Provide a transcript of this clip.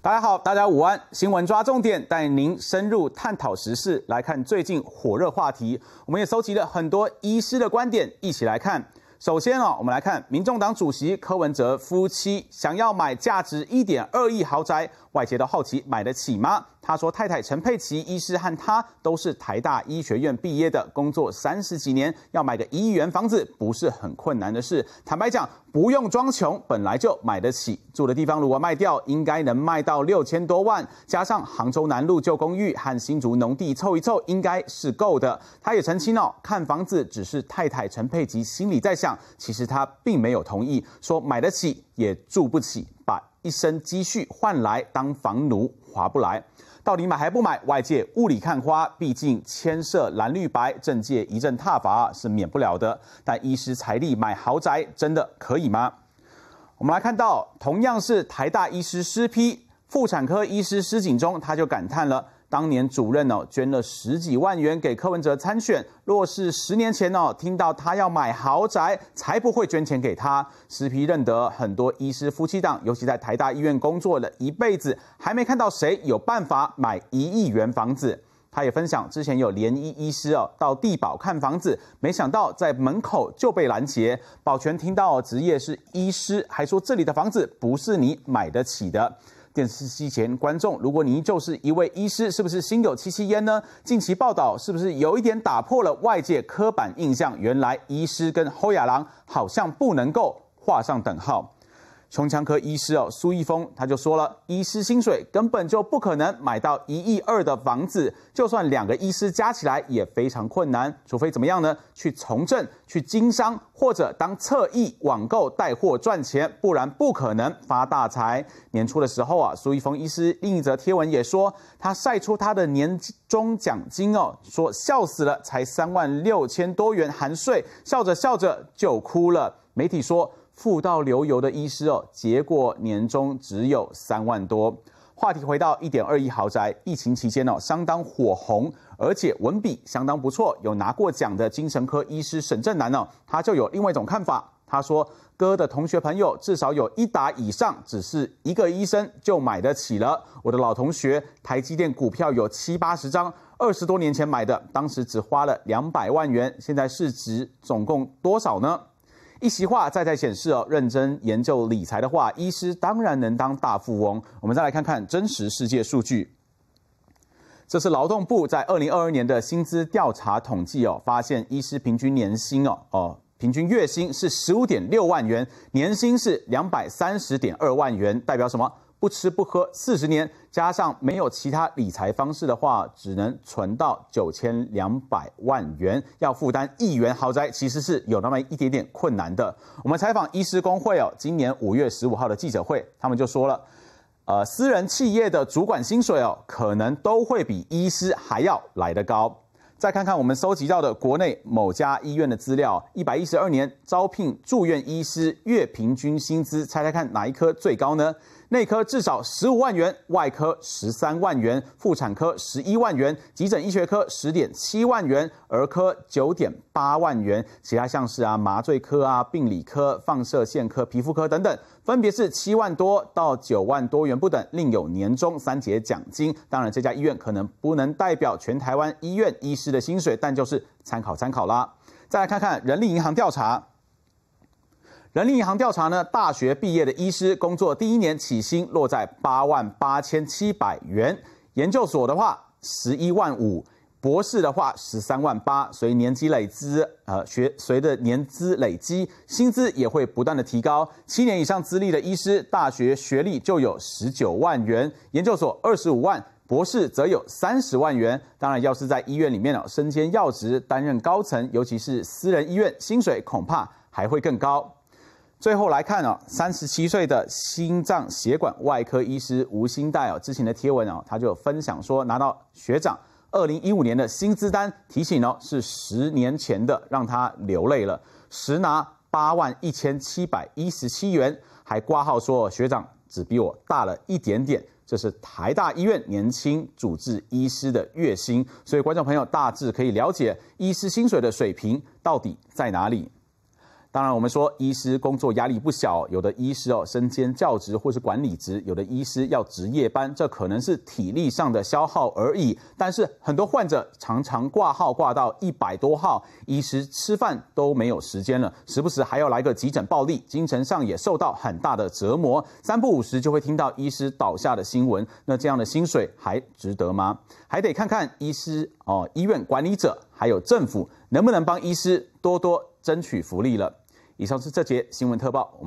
大家好，大家午安。新闻抓重点，带您深入探讨时事，来看最近火热话题。我们也搜集了很多医师的观点，一起来看。首先啊，我们来看民众党主席柯文哲夫妻想要买价值一点二亿豪宅，外界都好奇买得起吗？他说：“太太陈佩琪医师和他都是台大医学院毕业的，工作三十几年，要买个一亿元房子不是很困难的事。坦白讲，不用装穷，本来就买得起。住的地方如果卖掉，应该能卖到六千多万，加上杭州南路旧公寓和新竹农地凑一凑，应该是够的。”他也澄清了，看房子只是太太陈佩琪心里在想，其实他并没有同意说买得起也住不起，把一身积蓄换来当房奴划不来。到底买还不买？外界雾里看花，毕竟牵涉蓝绿白，政界一阵踏伐是免不了的。但医师财力买豪宅，真的可以吗？我们来看到，同样是台大医师师批，妇产科医师施景忠，他就感叹了。当年主任哦捐了十几万元给柯文哲参选，若是十年前哦听到他要买豪宅，才不会捐钱给他。石皮认得很多医师夫妻档，尤其在台大医院工作了一辈子，还没看到谁有办法买一亿元房子。他也分享，之前有联医医师哦到地保看房子，没想到在门口就被拦截，保全听到职业是医师，还说这里的房子不是你买得起的。电视机前观众，如果您就是一位医师，是不是心有戚戚焉呢？近期报道，是不是有一点打破了外界刻板印象？原来医师跟侯亚郎好像不能够画上等号。胸腔科医师哦，苏一峰他就说了，医师薪水根本就不可能买到一亿二的房子，就算两个医师加起来也非常困难，除非怎么样呢？去从政、去经商，或者当侧翼网购带货赚钱，不然不可能发大财。年初的时候啊，苏一峰医师另一则贴文也说，他晒出他的年终奖金哦，说笑死了，才三万六千多元含税，笑着笑着就哭了。媒体说。富到流油的医师哦，结果年终只有三万多。话题回到一点二亿豪宅，疫情期间哦，相当火红，而且文笔相当不错，有拿过奖的精神科医师沈正南哦，他就有另外一种看法。他说：“哥的同学朋友至少有一打以上，只是一个医生就买得起了。”我的老同学，台积电股票有七八十张，二十多年前买的，当时只花了两百万元，现在市值总共多少呢？一席话再再显示哦，认真研究理财的话，医师当然能当大富翁。我们再来看看真实世界数据。这是劳动部在二零二二年的薪资调查统计哦，发现医师平均年薪哦哦，平均月薪是十五点六万元，年薪是两百三十点二万元，代表什么？不吃不喝四十年，加上没有其他理财方式的话，只能存到九千两百万元。要负担亿元豪宅，其实是有那么一点点困难的。我们采访医师工会哦，今年五月十五号的记者会，他们就说了，呃，私人企业的主管薪水哦，可能都会比医师还要来得高。再看看我们收集到的国内某家医院的资料，一百一十二年招聘住院医师月平均薪资，猜猜看哪一科最高呢？内科至少十五万元，外科十三万元，妇产科十一万元，急诊医学科十点七万元，儿科九点八万元，其他像是啊麻醉科啊、病理科、放射线科、皮肤科等等，分别是七万多到九万多元不等。另有年终三节奖金。当然，这家医院可能不能代表全台湾医院医师的薪水，但就是参考参考啦。再来看看人力银行调查。人力银行调查呢，大学毕业的医师工作第一年起薪落在八万八千七百元，研究所的话十一万五，博士的话十三万八。随年积累资，呃，学随着年资累积，薪资也会不断的提高。七年以上资历的医师，大学学历就有十九万元，研究所二十五万，博士则有三十万元。当然，要是在医院里面呢，身兼要职，担任高层，尤其是私人医院，薪水恐怕还会更高。最后来看哦，三十七岁的心脏血管外科医师吴新戴哦，之前的贴文哦，他就分享说拿到学长二零一五年的薪资单，提醒哦是十年前的，让他流泪了，实拿八万一千七百一十七元，还挂号说学长只比我大了一点点，这是台大医院年轻主治医师的月薪，所以观众朋友大致可以了解医师薪水的水平到底在哪里。当然，我们说医师工作压力不小，有的医师哦身兼教职或是管理职，有的医师要值夜班，这可能是体力上的消耗而已。但是很多患者常常挂号挂到一百多号，医师吃饭都没有时间了，时不时还要来个急诊暴力，精神上也受到很大的折磨。三不五时就会听到医师倒下的新闻，那这样的薪水还值得吗？还得看看医师哦，医院管理者还有政府能不能帮医师多多。争取福利了。以上是这节新闻特报，我们。